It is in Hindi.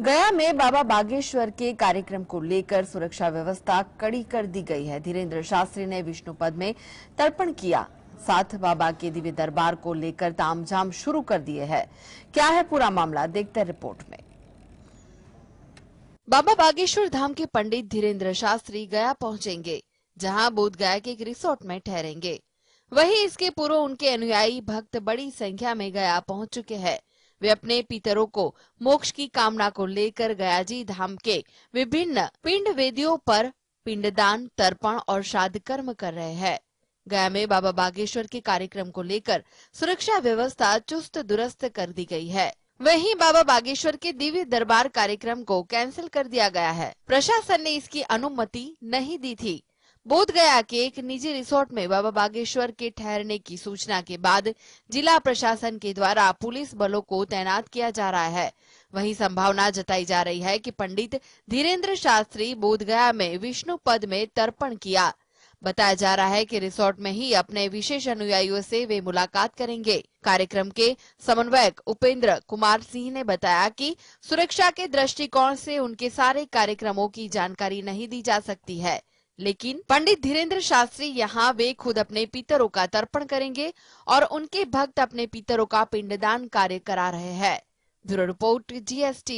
गया में बाबा बागेश्वर के कार्यक्रम को लेकर सुरक्षा व्यवस्था कड़ी कर दी गई है धीरेन्द्र शास्त्री ने विष्णुपद में तर्पण किया साथ बाबा के दिव्य दरबार को लेकर तामझाम शुरू कर दिए है क्या है पूरा मामला देखते रिपोर्ट में बाबा बागेश्वर धाम के पंडित धीरेन्द्र शास्त्री गया पहुंचेंगे जहां बोध गया के एक रिसोर्ट में ठहरेंगे वहीं इसके पूर्व उनके अनुयायी भक्त बड़ी संख्या में गया पहुंच चुके हैं वे अपने पितरों को मोक्ष की कामना को लेकर गया जी धाम के विभिन्न पिंड वेदियों पर पिंडदान तर्पण और श्राद्ध कर्म कर रहे हैं गया में बाबा बागेश्वर के कार्यक्रम को लेकर सुरक्षा व्यवस्था चुस्त दुरुस्त कर दी गई है वहीं बाबा बागेश्वर के दिव्य दरबार कार्यक्रम को कैंसिल कर दिया गया है प्रशासन ने इसकी अनुमति नहीं दी थी बोध गया के एक निजी रिसोर्ट में बाबा बागेश्वर के ठहरने की सूचना के बाद जिला प्रशासन के द्वारा पुलिस बलों को तैनात किया जा रहा है वहीं संभावना जताई जा रही है कि पंडित धीरेन्द्र शास्त्री बोध गया में विष्णु पद में तर्पण किया बताया जा रहा है कि रिसोर्ट में ही अपने विशेष अनुयायियों से वे मुलाकात करेंगे कार्यक्रम के समन्वयक उपेंद्र कुमार सिंह ने बताया कि सुरक्षा के दृष्टिकोण से उनके सारे कार्यक्रमों की जानकारी नहीं दी जा सकती है लेकिन पंडित धीरेन्द्र शास्त्री यहाँ वे खुद अपने पितरों का तर्पण करेंगे और उनके भक्त अपने पितरों का पिंडदान कार्य करा रहे हैं ब्यूरो रिपोर्ट जीएसटी